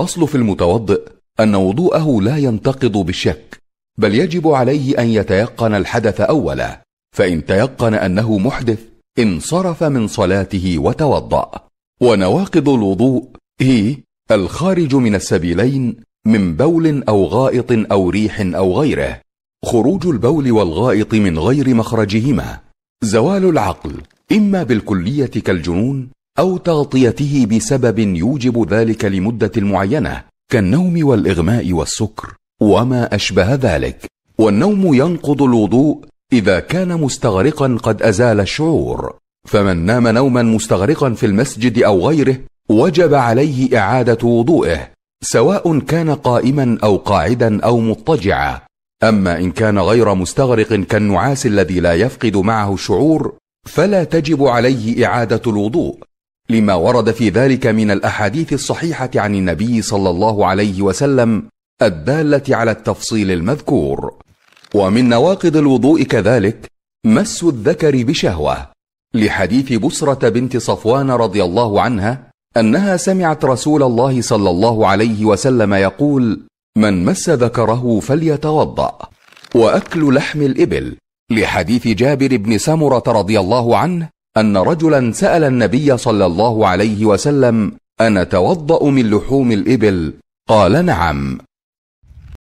الاصل في المتوضئ ان وضوءه لا ينتقض بالشك بل يجب عليه ان يتيقن الحدث اولا فان تيقن انه محدث انصرف من صلاته وتوضا ونواقض الوضوء هي الخارج من السبيلين من بول او غائط او ريح او غيره خروج البول والغائط من غير مخرجهما زوال العقل اما بالكليه كالجنون او تغطيته بسبب يوجب ذلك لمده معينه كالنوم والاغماء والسكر وما اشبه ذلك والنوم ينقض الوضوء اذا كان مستغرقا قد ازال الشعور فمن نام نوما مستغرقا في المسجد او غيره وجب عليه اعاده وضوئه سواء كان قائما او قاعدا او مضطجعا اما ان كان غير مستغرق كالنعاس الذي لا يفقد معه الشعور فلا تجب عليه اعاده الوضوء لما ورد في ذلك من الاحاديث الصحيحه عن النبي صلى الله عليه وسلم الداله على التفصيل المذكور ومن نواقض الوضوء كذلك مس الذكر بشهوه لحديث بسره بنت صفوان رضي الله عنها انها سمعت رسول الله صلى الله عليه وسلم يقول من مس ذكره فليتوضا واكل لحم الابل لحديث جابر بن سمره رضي الله عنه ان رجلا سال النبي صلى الله عليه وسلم انتوضا من لحوم الابل قال نعم